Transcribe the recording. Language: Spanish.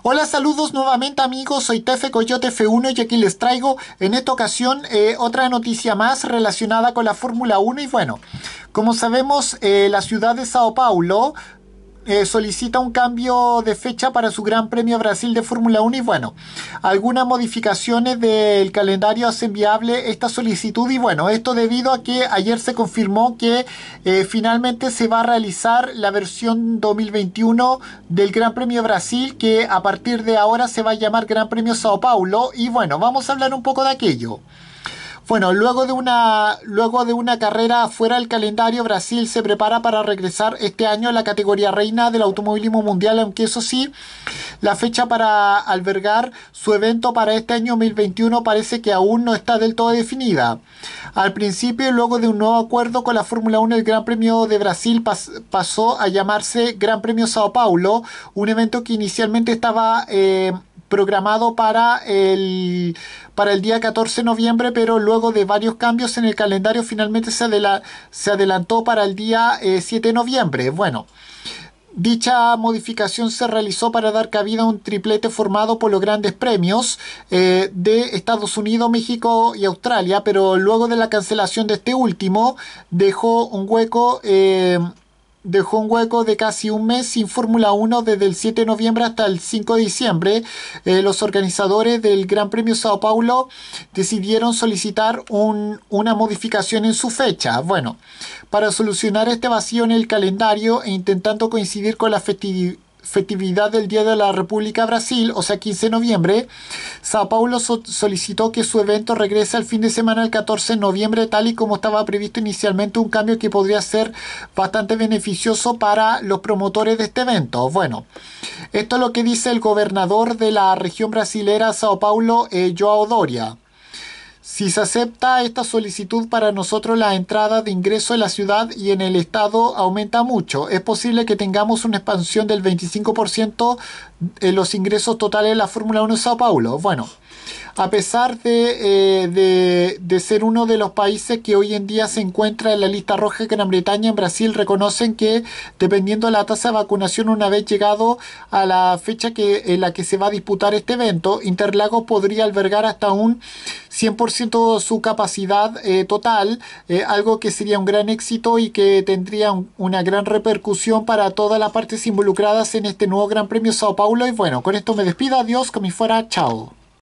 Hola, saludos nuevamente amigos, soy Tefe Coyote F1 y aquí les traigo en esta ocasión eh, otra noticia más relacionada con la Fórmula 1 y bueno, como sabemos eh, la ciudad de Sao Paulo eh, solicita un cambio de fecha para su Gran Premio Brasil de Fórmula 1 y bueno, algunas modificaciones del calendario hacen viable esta solicitud y bueno, esto debido a que ayer se confirmó que eh, finalmente se va a realizar la versión 2021 del Gran Premio Brasil que a partir de ahora se va a llamar Gran Premio Sao Paulo y bueno, vamos a hablar un poco de aquello. Bueno, luego de, una, luego de una carrera fuera del calendario, Brasil se prepara para regresar este año a la categoría reina del automovilismo mundial, aunque eso sí, la fecha para albergar su evento para este año 2021 parece que aún no está del todo definida. Al principio, luego de un nuevo acuerdo con la Fórmula 1, el Gran Premio de Brasil pasó a llamarse Gran Premio Sao Paulo, un evento que inicialmente estaba... Eh, programado para el, para el día 14 de noviembre, pero luego de varios cambios en el calendario finalmente se, se adelantó para el día 7 eh, de noviembre. Bueno. Dicha modificación se realizó para dar cabida a un triplete formado por los grandes premios eh, de Estados Unidos, México y Australia, pero luego de la cancelación de este último dejó un hueco eh, dejó un hueco de casi un mes sin Fórmula 1 desde el 7 de noviembre hasta el 5 de diciembre. Eh, los organizadores del Gran Premio Sao Paulo decidieron solicitar una modificación en su fecha. Bueno, para solucionar este vacío en el calendario e intentando coincidir con la festividad festividad del Día de la República Brasil, o sea 15 de noviembre, Sao Paulo solicitó que su evento regrese al fin de semana del 14 de noviembre, tal y como estaba previsto inicialmente, un cambio que podría ser bastante beneficioso para los promotores de este evento. Bueno, esto es lo que dice el gobernador de la región brasilera Sao Paulo, eh, Joao Doria. Si se acepta esta solicitud para nosotros la entrada de ingreso en la ciudad y en el estado aumenta mucho. Es posible que tengamos una expansión del 25% en los ingresos totales de la Fórmula 1 de Sao Paulo. Bueno, a pesar eh, de, ser uno de los países que hoy en día se encuentra en la lista roja, Gran Bretaña en Brasil reconocen que dependiendo de la tasa de vacunación una vez llegado a la fecha que, en la que se va a disputar este evento, Interlagos podría albergar hasta un 100% de su capacidad eh, total, eh, algo que sería un gran éxito y que tendría una gran repercusión para todas las partes involucradas en este nuevo Gran Premio Sao Paulo. Y bueno, con esto me despido, adiós, que me fuera, chao.